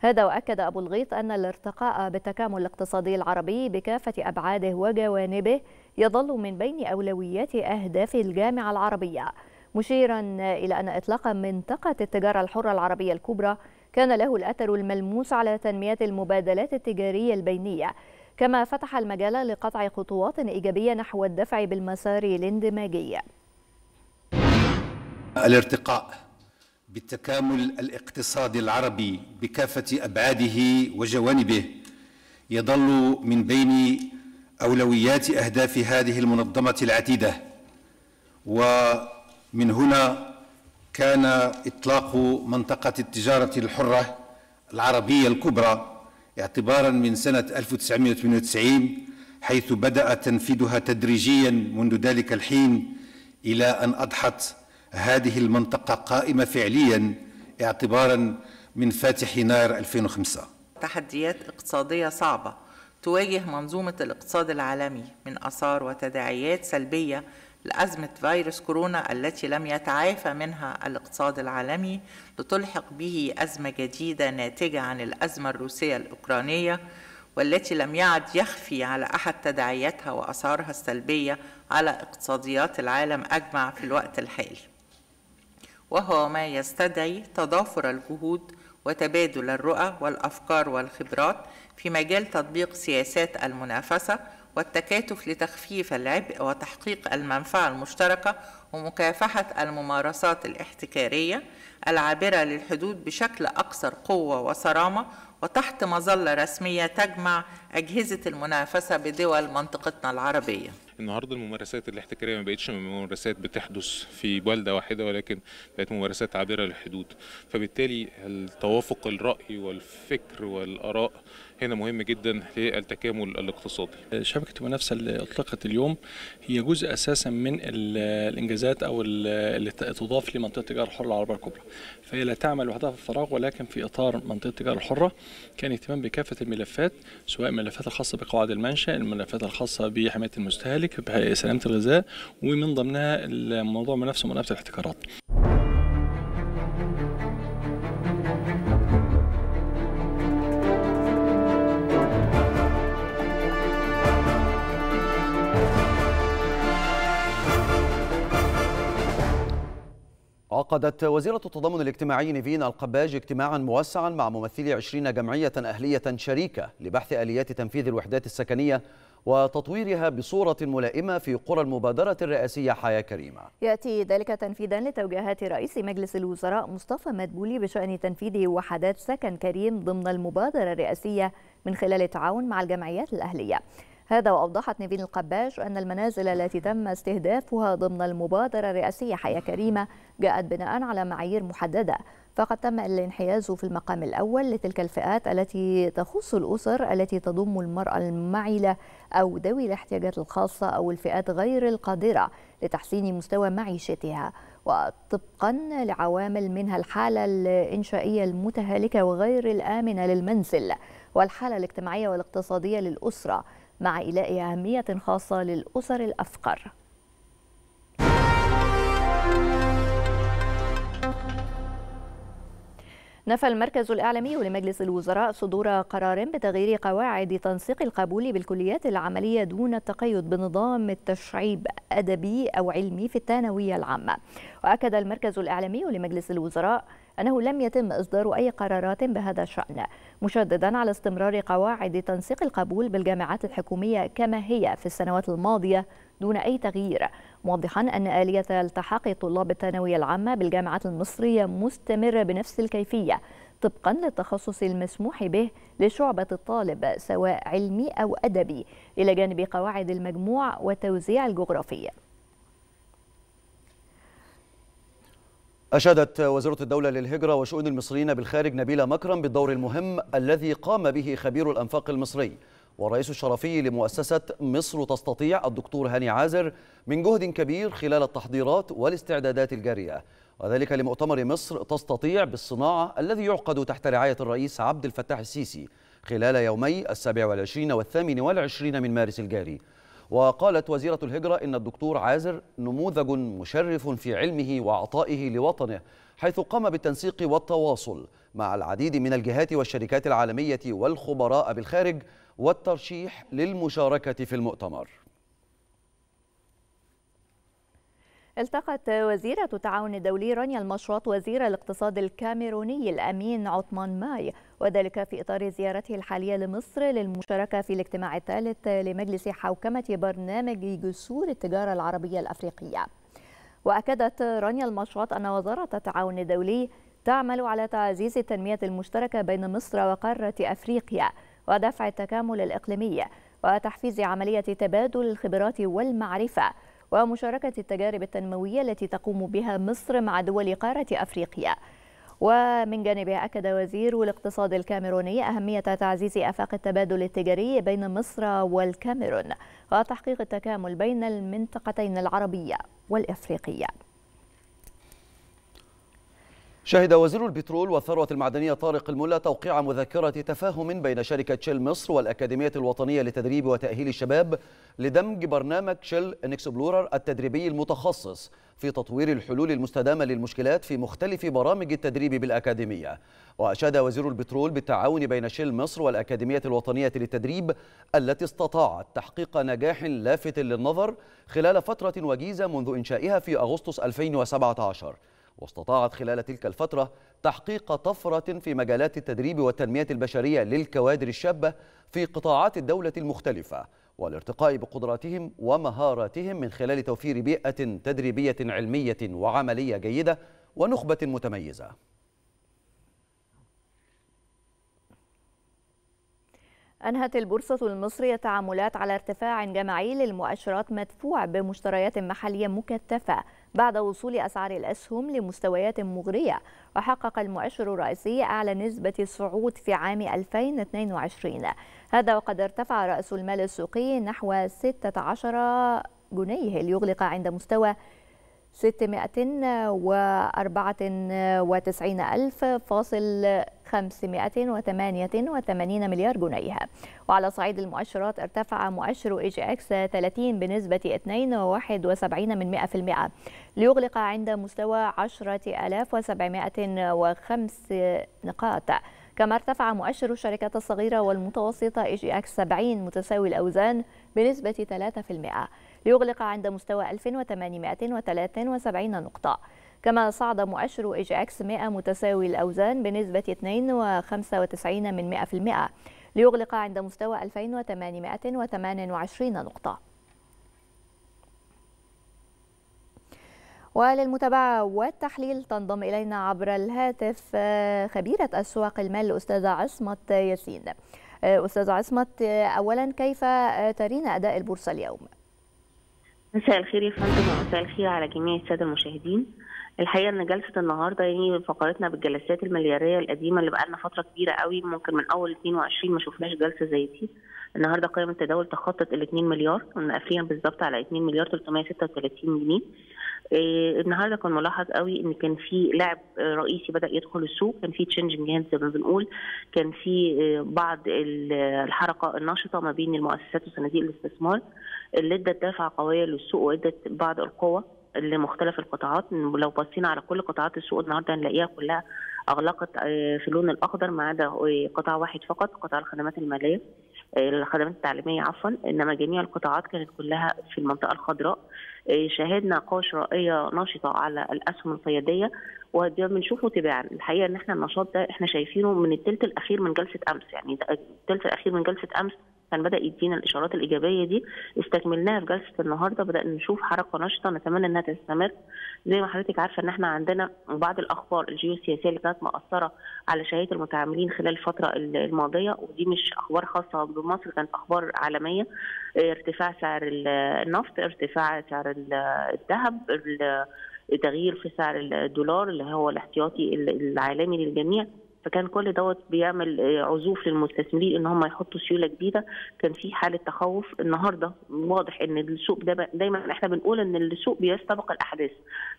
B: هذا وأكد أبو الغيط أن الارتقاء بالتكامل الاقتصادي العربي بكافة أبعاده وجوانبه يظل من بين أولويات أهداف الجامعة العربية مشيرا إلى أن إطلاق منطقة التجارة الحرة العربية الكبرى كان له الأثر الملموس على تنمية المبادلات التجارية البينية كما فتح المجال لقطع خطوات إيجابية نحو الدفع بالمسار الاندماجي
H: الارتقاء بالتكامل الاقتصادي العربي بكافة أبعاده وجوانبه يظل من بين أولويات أهداف هذه المنظمة العتيدة ومن هنا كان إطلاق منطقة التجارة الحرة العربية الكبرى اعتبارا من سنة 1998 حيث بدأ تنفيذها تدريجيا منذ ذلك الحين إلى أن أضحت هذه المنطقة قائمة فعليا اعتبارا من فاتح يناير 2005
J: تحديات اقتصادية صعبة تواجه منظومة الاقتصاد العالمي من آثار وتداعيات سلبية لأزمة فيروس كورونا التي لم يتعافى منها الاقتصاد العالمي لتلحق به أزمة جديدة ناتجة عن الأزمة الروسية الأوكرانية والتي لم يعد يخفي على أحد تداعياتها وأثارها السلبية على اقتصاديات العالم أجمع في الوقت الحالي وهو ما يستدعي تضافر الجهود وتبادل الرؤى والأفكار والخبرات في مجال تطبيق سياسات المنافسة والتكاتف لتخفيف العبء وتحقيق المنفعة المشتركة ومكافحة الممارسات الاحتكارية العابرة للحدود بشكل أكثر قوة وصرامة وتحت مظلة رسمية تجمع أجهزة المنافسة بدول منطقتنا العربية
G: النهارده الممارسات الاحتكاريه ما بقتش ممارسات بتحدث في بلده واحده ولكن بقت ممارسات عابره للحدود فبالتالي التوافق الراي والفكر والاراء هنا مهم جدا للتكامل الاقتصادي
C: شبكه المنافسه اللي اطلقت اليوم هي جزء اساسا من الانجازات او اللي تضاف لمنطقه التجاره الحره العربيه الكبرى فهي لا تعمل لوحدها في الفراغ ولكن في اطار منطقه التجاره الحره كان اهتمام بكافه الملفات سواء الملفات الخاصه بقواعد المنشا الملفات الخاصه بحمايه المستهلك بسلامة الغذاء ومن ضمنها الموضوع منافسة ومنافسه الاحتكارات
A: عقدت وزيرة التضامن الاجتماعي نيفين القباج اجتماعا موسعا مع ممثلي 20 جمعية أهلية شريكة لبحث آليات تنفيذ الوحدات السكنية وتطويرها بصورة ملائمة في قرى المبادرة الرئاسية حياة كريمة
B: يأتي ذلك تنفيذا لتوجيهات رئيس مجلس الوزراء مصطفى مدبولي بشأن تنفيذ وحدات سكن كريم ضمن المبادرة الرئاسية من خلال التعاون مع الجمعيات الأهلية هذا وأوضحت نيفين القباش أن المنازل التي تم استهدافها ضمن المبادرة الرئاسية حياة كريمة جاءت بناء على معايير محددة فقد تم الانحياز في المقام الأول لتلك الفئات التي تخص الأسر التي تضم المرأة المعلة أو ذوي الاحتياجات الخاصة أو الفئات غير القادرة لتحسين مستوى معيشتها وطبقا لعوامل منها الحالة الإنشائية المتهالكة وغير الآمنة للمنزل والحالة الاجتماعية والاقتصادية للأسرة مع إيلاء أهمية خاصة للأسر الأفقر نفى المركز الإعلامي لمجلس الوزراء صدور قرار بتغيير قواعد تنسيق القبول بالكليات العملية دون التقيد بنظام التشعيب أدبي أو علمي في الثانوية العامة وأكد المركز الإعلامي لمجلس الوزراء أنه لم يتم إصدار أي قرارات بهذا الشأن مشددا على استمرار قواعد تنسيق القبول بالجامعات الحكومية كما هي في السنوات الماضية دون أي تغيير موضحا أن آلية التحاق طلاب الثانوية العامة بالجامعات المصرية مستمرة بنفس الكيفية طبقا للتخصص المسموح به لشعبة الطالب سواء علمي أو أدبي إلى جانب قواعد المجموع والتوزيع الجغرافي
A: أشادت وزارة الدولة للهجرة وشؤون المصريين بالخارج نبيلة مكرم بالدور المهم الذي قام به خبير الأنفاق المصري والرئيس الشرفي لمؤسسة مصر تستطيع الدكتور هاني عازر من جهد كبير خلال التحضيرات والاستعدادات الجارية وذلك لمؤتمر مصر تستطيع بالصناعة الذي يعقد تحت رعاية الرئيس عبد الفتاح السيسي خلال يومي السابع والعشرين والثامن والعشرين من مارس الجاري وقالت وزيرة الهجرة إن الدكتور عازر نموذج مشرف في علمه وعطائه لوطنه حيث قام بالتنسيق والتواصل مع العديد من الجهات والشركات العالمية والخبراء بالخارج والترشيح للمشاركة في المؤتمر
B: التقت وزيرة التعاون الدولي رانيا المشرط وزير الاقتصاد الكاميروني الأمين عثمان ماي وذلك في إطار زيارته الحالية لمصر للمشاركة في الاجتماع الثالث لمجلس حوكمة برنامج جسور التجارة العربية الأفريقية وأكدت رانيا المشرط أن وزارة التعاون الدولي تعمل على تعزيز التنمية المشتركة بين مصر وقارة أفريقيا ودفع التكامل الإقليمي وتحفيز عملية تبادل الخبرات والمعرفة ومشاركة التجارب التنموية التي تقوم بها مصر مع دول قارة أفريقيا ومن جانبه أكد وزير الاقتصاد الكاميروني أهمية تعزيز آفاق التبادل التجاري بين مصر والكاميرون وتحقيق التكامل بين المنطقتين العربية والإفريقية
A: شهد وزير البترول والثروة المعدنية طارق الملا توقيع مذكرة تفاهم بين شركة شيل مصر والأكاديمية الوطنية لتدريب وتأهيل الشباب لدمج برنامج شيل إنكسبلورر التدريبي المتخصص في تطوير الحلول المستدامة للمشكلات في مختلف برامج التدريب بالأكاديمية وأشاد وزير البترول بالتعاون بين شيل مصر والأكاديمية الوطنية للتدريب التي استطاعت تحقيق نجاح لافت للنظر خلال فترة وجيزة منذ إنشائها في أغسطس 2017 واستطاعت خلال تلك الفترة تحقيق طفرة في مجالات التدريب والتنمية البشرية للكوادر الشابة في قطاعات الدولة المختلفة والارتقاء بقدراتهم ومهاراتهم من خلال توفير بيئة تدريبية علمية وعملية جيدة ونخبة متميزة
B: أنهت البورصة المصرية تعاملات على ارتفاع جماعي للمؤشرات مدفوع بمشتريات محلية مكثفة بعد وصول أسعار الأسهم لمستويات مغرية وحقق المؤشر الرئيسي أعلى نسبة صعود في عام 2022 هذا وقد ارتفع رأس المال السوقي نحو 16 جنيه ليغلق عند مستوى 694 فاصل 588 مليار جنيه وعلى صعيد المؤشرات ارتفع مؤشر اي جي اكس 30 بنسبة 2.71 من 100% ليغلق عند مستوى 10705 نقاط كما ارتفع مؤشر الشركات الصغيرة والمتوسطة اي جي اكس 70 متساوي الأوزان بنسبة 3% ليغلق عند مستوى 1873 نقطة كما صعد مؤشر إج أكس 100 متساوي الأوزان بنسبة 2.95 من 100% ليغلق عند مستوى 2828 نقطة وللمتابعة والتحليل تنضم إلينا عبر الهاتف آه، خبيرة أسواق المال الأستاذة عصمت ياسين آه، أستاذة عصمت آه، أولا كيف ترين أداء البورصة اليوم؟
D: مساء الخير يا فندم ومساء الخير على جميع الساده المشاهدين الحقيقه ان جلسه النهارده يعني فقرتنا بالجلسات الملياريه القديمه اللي بقالنا فتره كبيره قوي ممكن من اول 22 ما شفناش جلسه زي دي النهارده قيمه التداول تخطت ال 2 مليار كنا قافلين بالظبط على 2 مليار 336 جنيه إيه النهارده كان ملاحظ قوي ان كان في لاعب رئيسي بدا يدخل السوق كان في تشينجنج هاند زي ما بنقول كان في آه، بعض الحركه النشطه ما بين المؤسسات وصناديق الاستثمار اللي ادت دافعه قويه للسوق وادت بعض القوه لمختلف القطاعات لو بصينا على كل قطاعات السوق النهارده هنلاقيها كلها اغلقت آه، في اللون الاخضر ما عدا آه، قطاع واحد فقط قطاع الخدمات الماليه الخدمات التعليميه عفوا انما جميع القطاعات كانت كلها في المنطقه الخضراء آه، شاهدنا قوى شرائيه نشطه على الاسهم القياديه وده بنشوفه تباعا الحقيقه ان احنا النشاط ده احنا شايفينه من الثلث الاخير من جلسه امس يعني الثلث الاخير من جلسه امس كان بدا يدينا الاشارات الايجابيه دي استكملناها في جلسه النهارده بدانا نشوف حركه نشطه نتمنى انها تستمر زي ما حضرتك عارفه ان احنا عندنا بعض الاخبار الجيوسياسيه اللي كانت مأثره على شهيه المتعاملين خلال الفتره الماضيه ودي مش اخبار خاصه بمصر كانت اخبار عالميه ارتفاع سعر النفط ارتفاع سعر الذهب تغيير في سعر الدولار اللي هو الاحتياطي العالمي للجميع فكان كل دوت بيعمل آه، عزوف للمستثمرين ان هم يحطوا سيوله جديده كان في حاله تخوف النهارده واضح ان السوق ده دايما احنا بنقول ان السوق بيستبق الاحداث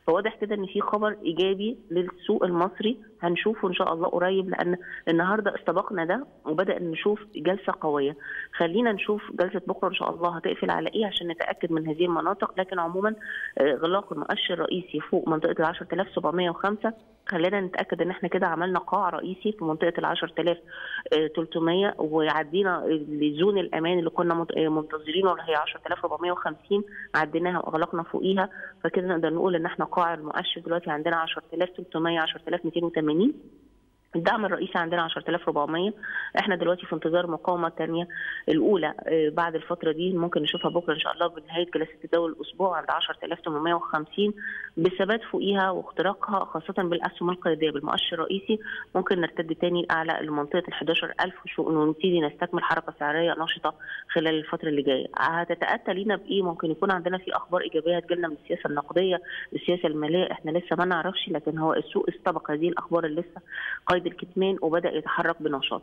D: فواضح كده ان في خبر ايجابي للسوق المصري هنشوفه ان شاء الله قريب لان النهارده استبقنا ده وبدا نشوف جلسه قويه خلينا نشوف جلسه بكره ان شاء الله هتقفل على ايه عشان نتاكد من هذه المناطق لكن عموما آه، اغلاق المؤشر الرئيسي فوق منطقه ال 10705 خلينا نتاكد ان احنا كده عملنا قاع رئيسي في منطقه ال 10300 آه، وعدينا لزون الامان اللي كنا آه، منتظرينه اللي هي 10450 عديناها واغلقنا فوقيها فكده نقدر نقول ان احنا قاع المؤشر دلوقتي عندنا 10300 10280 Armenien الدعم الرئيسي عندنا 10400 احنا دلوقتي في انتظار مقاومه ثانيه الاولى آه، بعد الفتره دي ممكن نشوفها بكره ان شاء الله بنهايه جلسه الدول الاسبوع عند 10850 بثبات فوقيها واختراقها خاصه بالاسهم القياديه بالمؤشر الرئيسي ممكن نرتد تاني اعلى لمنطقه ال 11000 ونبتدي نستكمل حركه سعريه نشطه خلال الفتره اللي جايه هتتاتى لينا بايه ممكن يكون عندنا في اخبار ايجابيه هتجيلنا من السياسه النقديه السياسه الماليه احنا لسه ما نعرفش لكن هو السوق استبق هذه الاخبار اللي لسه قيد الكتمان وبدا يتحرك بنشاط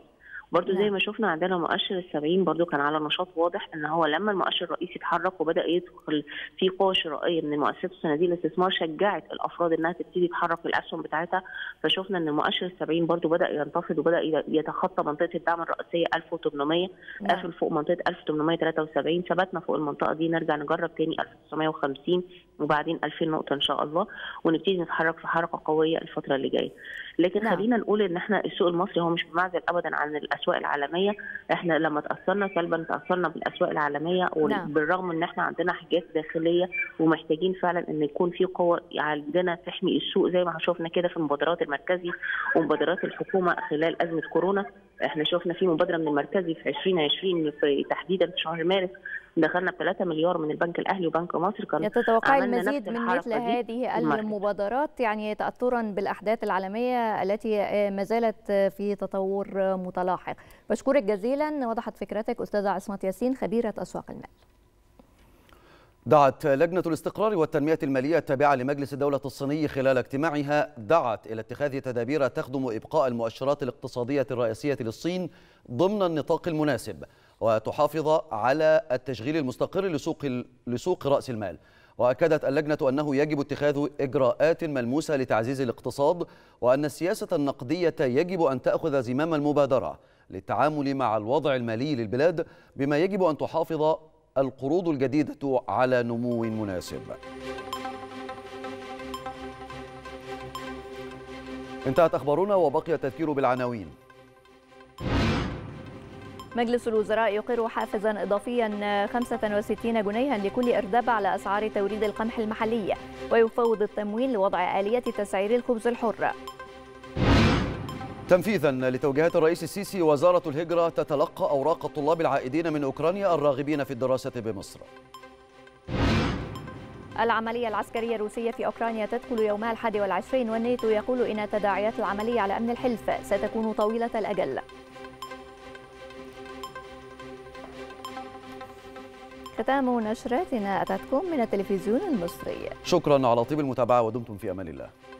D: برضو زي نعم. ما شفنا عندنا مؤشر السبعين برضو كان على نشاط واضح ان هو لما المؤشر الرئيسي اتحرك وبدا يدخل في قوه شرائيه من المؤسسات صناديق الاستثمار شجعت الافراد انها تبتدي تحرك الاسهم بتاعتها فشفنا ان مؤشر السبعين برضو بدا ينتفض وبدا يتخطى منطقه الدعم الرئيسيه 1800 نعم. قافل قفل فوق منطقه 1873 ثبتنا فوق المنطقه دي نرجع نجرب تاني 1950 وبعدين 2000 نقطه ان شاء الله ونبتدي نتحرك في حركه قويه الفتره اللي جايه لكن نعم. خلينا نقول ان احنا السوق المصري هو مش بمعزل ابدا عن الاسواق العالميه احنا لما تاثرنا سلبا تاثرنا بالاسواق العالميه وبالرغم نعم. ان احنا عندنا حاجات داخليه ومحتاجين فعلا ان يكون في قوى عندنا تحمي السوق زي ما شفنا كده في المبادرات المركزي ومبادرات الحكومه خلال ازمه كورونا احنا شفنا في مبادره من المركزي في 2020 في تحديدا في شهر مارس دخلنا ب 3 مليار من البنك الاهلي وبنك مصر كان تتوقعي المزيد من مثل هذه
B: المبادرات يعني تاثرا بالاحداث العالميه التي ما زالت في تطور متلاحق بشكرك جزيلا وضحت فكرتك استاذه عصمت ياسين خبيره اسواق المال
A: دعت لجنة الاستقرار والتنمية المالية التابعة لمجلس الدولة الصيني خلال اجتماعها دعت إلى اتخاذ تدابير تخدم إبقاء المؤشرات الاقتصادية الرئيسية للصين ضمن النطاق المناسب وتحافظ على التشغيل المستقر لسوق, لسوق رأس المال وأكدت اللجنة أنه يجب اتخاذ إجراءات ملموسة لتعزيز الاقتصاد وأن السياسة النقدية يجب أن تأخذ زمام المبادرة للتعامل مع الوضع المالي للبلاد بما يجب أن تحافظ القروض الجديدة على نمو مناسب انتهت أخبارنا وبقي التذكير بالعناوين
B: مجلس الوزراء يقر حافزا إضافيا 65 جنيها لكل إرداب على أسعار توريد القمح المحلي ويفوض التمويل لوضع آلية تسعير الخبز الحر
A: تنفيذا لتوجيهات الرئيس السيسي وزارة الهجرة تتلقى أوراق الطلاب العائدين من أوكرانيا الراغبين في الدراسة بمصر
B: العملية العسكرية الروسية في أوكرانيا تدخل يومها الحادي والعشرين والنيتو يقول إن تداعيات العملية على أمن الحلف ستكون طويلة الأجل ختام نشراتنا أتتكم من التلفزيون المصري
A: شكرا على طيب المتابعة ودمتم في أمان الله